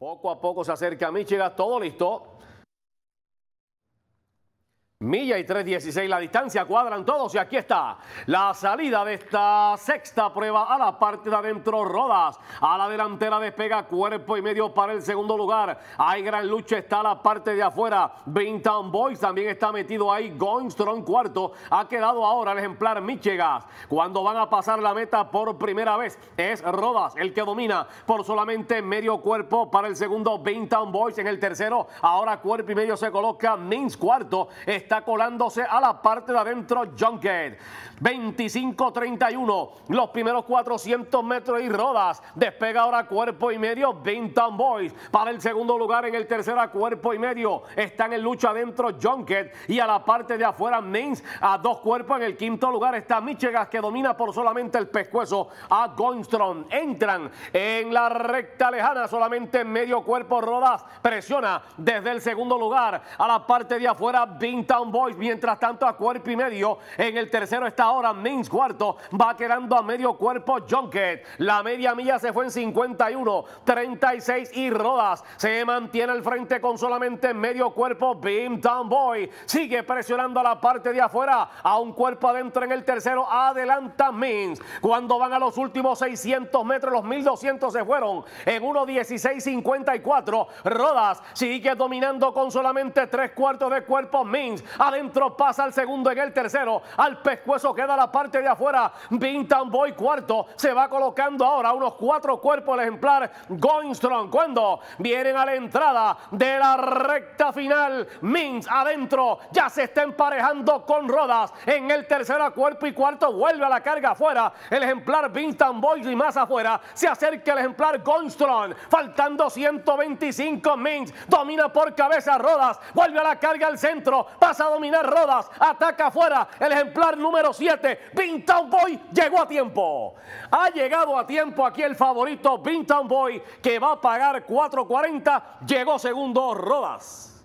Poco a poco se acerca a Michigan, todo listo. Milla y 3.16 la distancia, cuadran todos y aquí está la salida de esta sexta prueba a la parte de adentro, Rodas a la delantera despega cuerpo y medio para el segundo lugar, hay gran lucha, está la parte de afuera, bintown Boys también está metido ahí, going strong cuarto, ha quedado ahora el ejemplar Michegas, cuando van a pasar la meta por primera vez, es Rodas el que domina por solamente medio cuerpo para el segundo, bintown Boys en el tercero, ahora cuerpo y medio se coloca, mins cuarto, está colándose a la parte de adentro Junket. 25-31, los primeros 400 metros y rodas. Despega ahora cuerpo y medio Bintan Boys para el segundo lugar en el a cuerpo y medio. Están en lucha adentro Junket y a la parte de afuera Mains a dos cuerpos. En el quinto lugar está Michegas que domina por solamente el pescuezo a Goinstrom. Entran en la recta lejana solamente medio cuerpo rodas. Presiona desde el segundo lugar a la parte de afuera Bintan Boys. Mientras tanto, a cuerpo y medio. En el tercero está ahora Mins cuarto. Va quedando a medio cuerpo Junket. La media milla se fue en 51, 36 y Rodas. Se mantiene al frente con solamente medio cuerpo Beam Town Boy. Sigue presionando a la parte de afuera. A un cuerpo adentro en el tercero. Adelanta Mins. Cuando van a los últimos 600 metros, los 1200 se fueron. En 1, 16, 54, Rodas sigue dominando con solamente tres cuartos de cuerpo Mins. Adentro pasa el segundo en el tercero. Al pescuezo queda la parte de afuera. Vintan Boy cuarto. Se va colocando ahora unos cuatro cuerpos el ejemplar Strong Cuando vienen a la entrada de la recta final, Mins adentro ya se está emparejando con Rodas. En el tercero cuerpo y cuarto vuelve a la carga afuera. El ejemplar Vintan Boy y más afuera. Se acerca el ejemplar Strong Faltando 125 Mins. Domina por cabeza Rodas. Vuelve a la carga al centro. Pasa a dominar Rodas, ataca afuera, el ejemplar número 7, Bintown Boy llegó a tiempo. Ha llegado a tiempo aquí el favorito Bintown Boy que va a pagar 4.40, llegó segundo Rodas.